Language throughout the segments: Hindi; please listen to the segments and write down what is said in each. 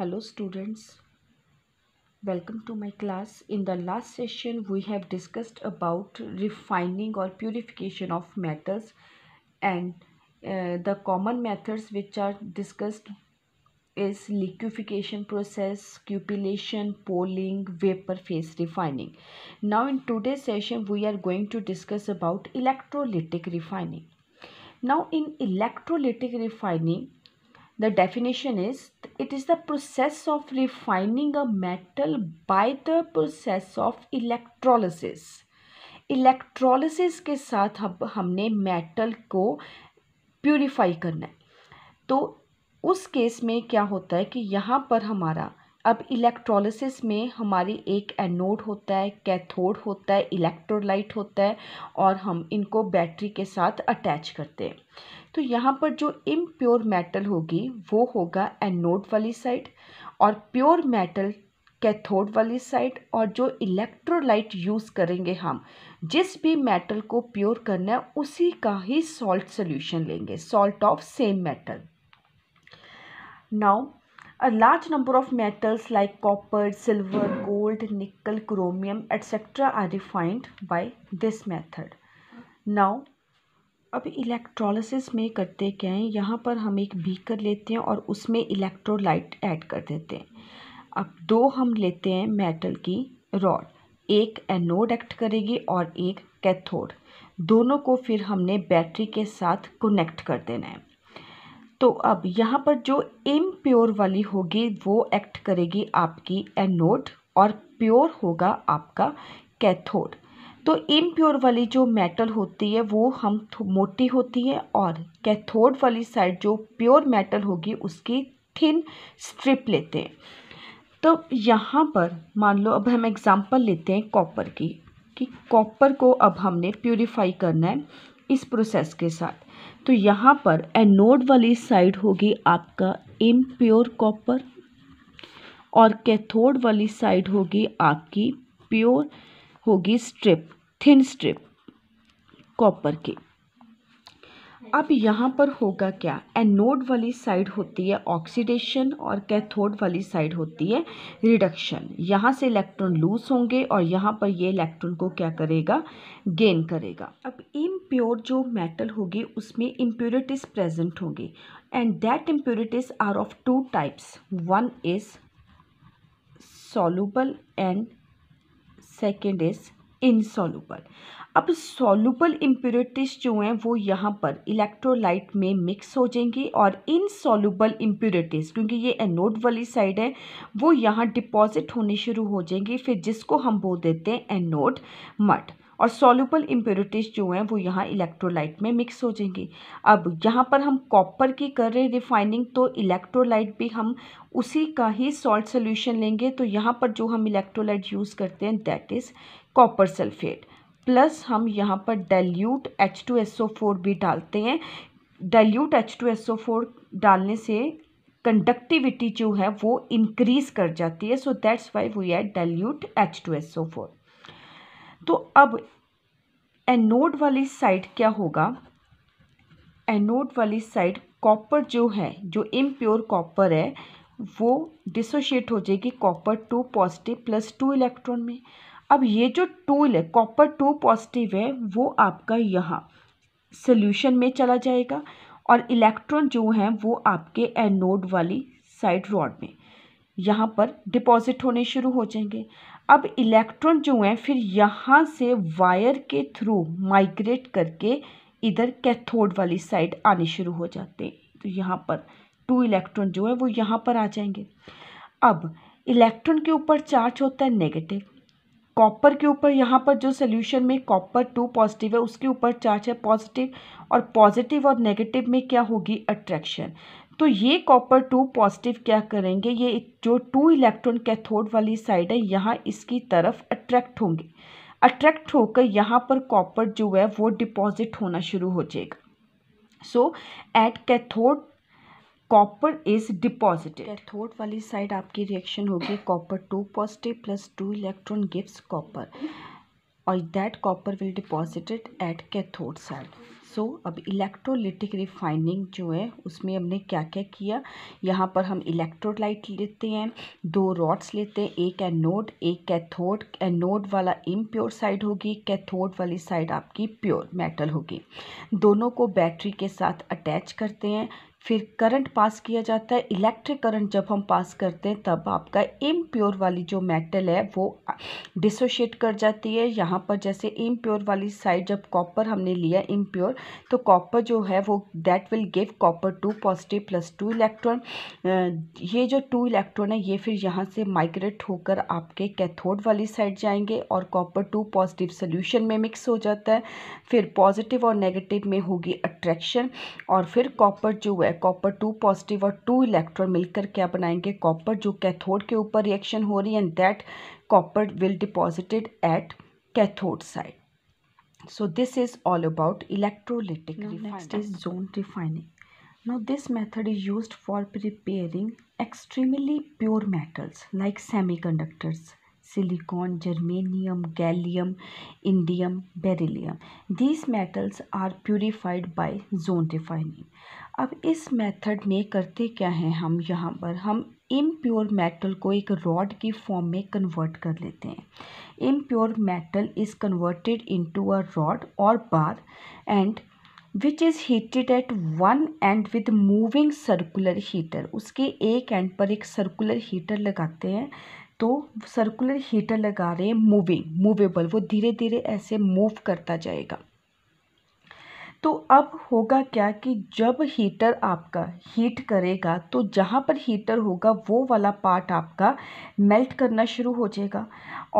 hello students welcome to my class in the last session we have discussed about refining or purification of metals and uh, the common methods which are discussed is liquefaction process cupellation polling vapor phase refining now in today's session we are going to discuss about electrolytic refining now in electrolytic refining the definition is it is the process of refining a metal by the process of electrolysis electrolysis ke sath ab humne metal ko purify karna hai to us case mein kya hota hai ki yahan par hamara अब इलेक्ट्रोलिसिस में हमारी एक एनोड होता है कैथोड होता है इलेक्ट्रोलाइट होता है और हम इनको बैटरी के साथ अटैच करते हैं तो यहाँ पर जो इम्प्योर मेटल होगी वो होगा एनोड वाली साइड और प्योर मेटल कैथोड वाली साइड और जो इलेक्ट्रोलाइट यूज़ करेंगे हम जिस भी मेटल को प्योर करना है उसी का ही सॉल्ट सॉल्यूशन लेंगे salt of same metal now a large number of metals like copper silver gold nickel chromium etcetera are refined by this method now अब इलेक्ट्रोलिसिस में करते क्या है यहाँ पर हम एक बीकर लेते हैं और उसमें इलेक्ट्रोलाइट ऐड कर देते हैं अब दो हम लेते हैं मेटल की रॉड एक एनोड एक्ट करेगी और एक कैथोड दोनों को फिर हमने बैटरी के साथ कनेक्ट कर देना है तो अब यहाँ पर जो इम प्योर वाली होगी वो एक्ट करेगी आपकी एनोड और प्योर होगा आपका कैथोड तो इम्प्योर वाली जो मेटल होती है वो हम मोटी होती है और कैथोड वाली साइड जो प्योर मेटल होगी उसकी थिन स्ट्रिप लेते हैं तो यहाँ पर मान लो अब हम एग्ज़ाम्पल लेते हैं कॉपर की कि कॉपर को अब हमने प्योरीफाई करना है इस प्रोसेस के साथ तो यहाँ पर एनोड वाली साइड होगी आपका इम्प्योर कॉपर और कैथोड वाली साइड होगी आपकी प्योर होगी स्ट्रिप थिन स्ट्रिप कॉपर के अब यहाँ पर होगा क्या एनोड वाली साइड होती है ऑक्सीडेशन और कैथोड वाली साइड होती है रिडक्शन यहाँ से इलेक्ट्रॉन लूज होंगे और यहाँ पर ये इलेक्ट्रॉन को क्या करेगा गेन करेगा अब इम्प्योर जो मेटल होगी उसमें इम्प्योरिटीज प्रेजेंट होंगी and that impurities are of two types one is soluble and second is insoluble अब सॉल्यूबल इम्प्योरिटीज जो हैं वो यहाँ पर इलेक्ट्रोलाइट में मिक्स हो जाएंगी और इनसॉल्यूबल इम्प्योरिटीज क्योंकि ये एनोड वाली साइड है वो यहाँ डिपॉजिट होने शुरू हो जाएंगी फिर जिसको हम बोल देते हैं एनोड मठ और सोलूबल इम्प्योरिटीज जो हैं वो यहाँ इलेक्ट्रोलाइट में मिक्स हो जाएंगी अब यहाँ पर हम कॉपर की कर रहे हैं रिफाइनिंग तो इलेक्ट्रोलाइट भी हम उसी का ही सॉल्ट सोल्यूशन लेंगे तो यहाँ पर जो हम इलेक्ट्रोलाइट यूज़ करते हैं that is copper sulphate plus हम यहाँ पर डाइल्यूट H2SO4 भी डालते हैं डाइल्यूट H2SO4 डालने से कंडक्टिविटी जो है वो इंक्रीज कर जाती है so that's why we add dilute H two S O four तो अब एनोड वाली साइड क्या होगा एनोड वाली साइड कॉपर जो है जो इम्प्योर कॉपर है वो डिसोशिएट हो जाएगी copper two positive plus two electron में अब ये जो टूल है कॉपर टू पॉजिटिव है वो आपका यहाँ सोल्यूशन में चला जाएगा और इलेक्ट्रॉन जो हैं वो आपके एनोड वाली साइड रॉड में यहाँ पर डिपॉजिट होने शुरू हो जाएंगे अब इलेक्ट्रॉन जो हैं फिर यहाँ से वायर के थ्रू माइग्रेट करके इधर कैथोड वाली साइड आने शुरू हो जाते हैं तो यहाँ पर टू इलेक्ट्रॉन जो हैं वो यहाँ पर आ जाएंगे अब इलेक्ट्रॉन के ऊपर चार्ज होता है नेगेटिव कॉपर के ऊपर यहाँ पर जो सोल्यूशन में कॉपर टू पॉजिटिव है उसके ऊपर चार्ज है पॉजिटिव और पॉजिटिव और नेगेटिव में क्या होगी अट्रैक्शन तो ये कॉपर टू पॉजिटिव क्या करेंगे ये जो टू इलेक्ट्रॉन कैथोड वाली साइड है यहाँ इसकी तरफ अट्रैक्ट होंगे अट्रैक्ट होकर यहाँ पर कॉपर जो है वो डिपॉजिट होना शुरू हो जाएगा so at cathode copper is deposited cathode वाली साइड आपकी रिएक्शन होगी copper two positive plus two electron gives copper और that copper will deposited at cathode side so अब इलेक्ट्रोलिटिक रिफाइनिंग जो है उसमें हमने क्या क्या किया यहाँ पर हम इलेक्ट्रोलाइट लेते हैं दो रॉड्स लेते हैं एक एनोड एक कैथोड एनोड वाला इम्प्योर साइड होगी कैथोड वाली साइड आपकी प्योर मेटल होगी दोनों को बैटरी के साथ अटैच करते हैं फिर करंट पास किया जाता है इलेक्ट्रिक करंट जब हम पास करते हैं तब आपका इम्प्योर वाली जो मेटल है वो डिसोशिएट कर जाती है यहाँ पर जैसे प्योर वाली साइड जब कॉपर हमने लिया प्योर तो कॉपर जो है वो that will give copper two positive plus two electron ये जो टू इलेक्ट्रॉन है ये फिर यहाँ से माइग्रेट होकर आपके कैथोड वाली साइड जाएंगे और कॉपर टू पॉजिटिव सोल्यूशन में मिक्स हो जाता है फिर पॉजिटिव और नेगेटिव में होगी अट्रैक्शन और फिर कॉपर जो है कॉपर टू पॉजिटिव और टू इलेक्ट्रॉन मिलकर क्या बनाएंगे कॉपर जो कैथोड के ऊपर रिएक्शन हो रही है and that copper will deposited at cathode side so this is all about electrolytic next is zone refining this this is is for preparing extremely pure metals like like conductors silicon germanium gallium indium beryllium. These metals are purified by zone refining अब इस मेथड में करते क्या हैं हम यहाँ पर हम इम्प्योर मेटल को एक रॉड की फॉर्म में कन्वर्ट कर लेते हैं impure metal is converted into a rod और bar and which is heated at one end with moving circular heater उसके एक एंड पर एक सर्कुलर हीटर लगाते हैं तो सर्कुलर हीटर लगा रहे हैं मूविंग मूवेबल वो धीरे धीरे ऐसे मूव करता जाएगा तो अब होगा क्या कि जब हीटर आपका हीट करेगा तो जहाँ पर हीटर होगा वो वाला पार्ट आपका मेल्ट करना शुरू हो जाएगा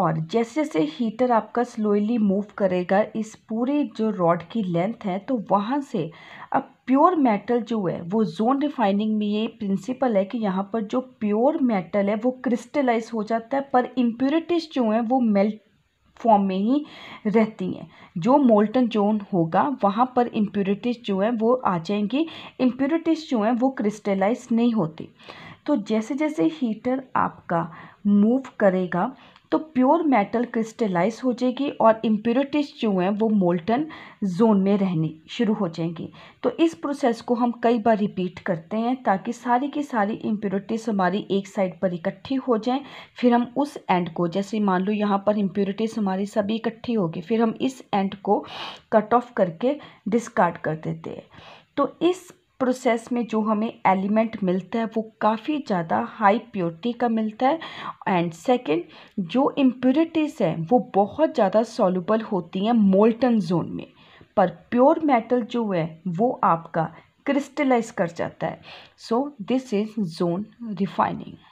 और जैसे जैसे हीटर आपका स्लोली मूव करेगा इस पूरे जो रॉड की लेंथ है तो वहाँ से अब प्योर मेटल जो है वो जोन रिफाइनिंग में ये प्रिंसिपल है कि यहाँ पर जो प्योर मेटल है वो क्रिस्टलाइज हो जाता है पर इम्प्योरिटीज़ जो हैं वो मेल्ट फॉर्म में ही रहती हैं जो मोल्टन जोन होगा वहाँ पर इम्प्योरिटीज़ जो हैं वो आ जाएंगी इम्प्योरिटीज़ जो हैं वो क्रिस्टलाइज नहीं होती तो जैसे जैसे हीटर आपका मूव करेगा तो प्योर मेटल क्रिस्टलाइज हो जाएगी और इम्प्योरिटीज जो हैं वो मोल्टन जोन में रहने शुरू हो जाएंगी तो इस प्रोसेस को हम कई बार रिपीट करते हैं ताकि सारी की सारी इम्प्योरिटीज हमारी एक साइड पर इकट्ठी हो जाएं फिर हम उस एंड को जैसे मान लो यहाँ पर इम्प्योरिटीज हमारी सभी इकट्ठी होगी फिर हम इस एंड को कट ऑफ करके डिस्कार्ड कर देते हैं तो इस प्रोसेस में जो हमें एलिमेंट मिलता है वो काफ़ी ज़्यादा हाई प्योरिटी का मिलता है एंड सेकंड जो इम्प्योरिटीज़ हैं वो बहुत ज़्यादा सॉल्यूबल होती हैं मोल्टन जोन में पर प्योर मेटल जो है वो आपका क्रिस्टलाइज कर जाता है so this is zone refining